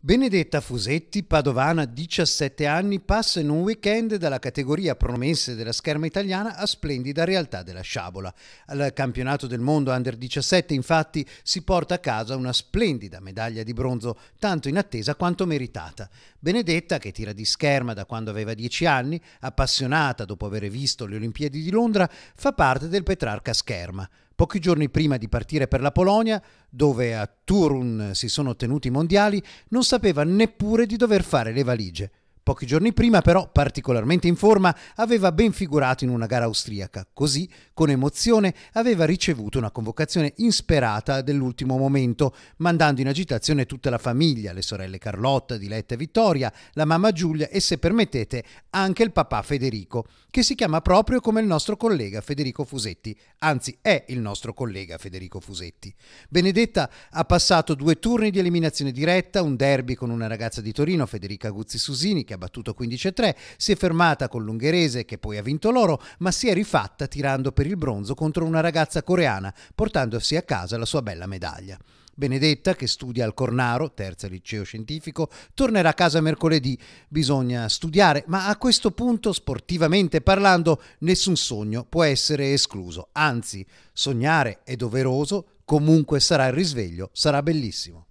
Benedetta Fusetti, padovana, 17 anni, passa in un weekend dalla categoria promesse della scherma italiana a splendida realtà della sciabola. Al campionato del mondo under 17, infatti, si porta a casa una splendida medaglia di bronzo, tanto in attesa quanto meritata. Benedetta, che tira di scherma da quando aveva 10 anni, appassionata dopo aver visto le Olimpiadi di Londra, fa parte del Petrarca Scherma. Pochi giorni prima di partire per la Polonia, dove a Turun si sono tenuti i mondiali, non sapeva neppure di dover fare le valigie. Pochi giorni prima però, particolarmente in forma, aveva ben figurato in una gara austriaca. Così, con emozione, aveva ricevuto una convocazione insperata dell'ultimo momento, mandando in agitazione tutta la famiglia, le sorelle Carlotta, Diletta e Vittoria, la mamma Giulia e, se permettete, anche il papà Federico, che si chiama proprio come il nostro collega Federico Fusetti, anzi è il nostro collega Federico Fusetti. Benedetta ha passato due turni di eliminazione diretta, un derby con una ragazza di Torino, Federica Guzzi Susini, che ha ha battuto 15-3, si è fermata con l'ungherese che poi ha vinto l'oro, ma si è rifatta tirando per il bronzo contro una ragazza coreana, portandosi a casa la sua bella medaglia. Benedetta, che studia al Cornaro, terza liceo scientifico, tornerà a casa mercoledì. Bisogna studiare, ma a questo punto, sportivamente parlando, nessun sogno può essere escluso. Anzi, sognare è doveroso, comunque sarà il risveglio, sarà bellissimo.